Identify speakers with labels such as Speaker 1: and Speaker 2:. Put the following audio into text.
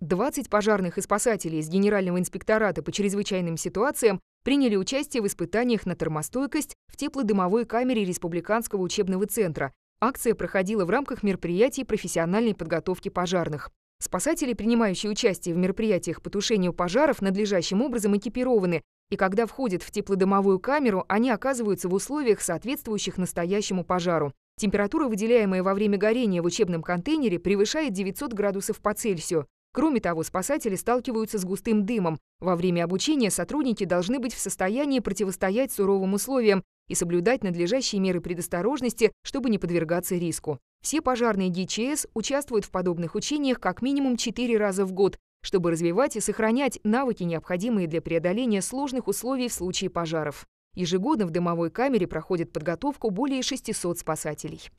Speaker 1: 20 пожарных и спасателей из Генерального инспектората по чрезвычайным ситуациям приняли участие в испытаниях на термостойкость в теплодымовой камере Республиканского учебного центра. Акция проходила в рамках мероприятий профессиональной подготовки пожарных. Спасатели, принимающие участие в мероприятиях по тушению пожаров, надлежащим образом экипированы, и когда входят в теплодымовую камеру, они оказываются в условиях, соответствующих настоящему пожару. Температура, выделяемая во время горения в учебном контейнере, превышает 900 градусов по Цельсию. Кроме того, спасатели сталкиваются с густым дымом. Во время обучения сотрудники должны быть в состоянии противостоять суровым условиям и соблюдать надлежащие меры предосторожности, чтобы не подвергаться риску. Все пожарные ДЧС участвуют в подобных учениях как минимум 4 раза в год, чтобы развивать и сохранять навыки, необходимые для преодоления сложных условий в случае пожаров. Ежегодно в дымовой камере проходит подготовку более 600 спасателей.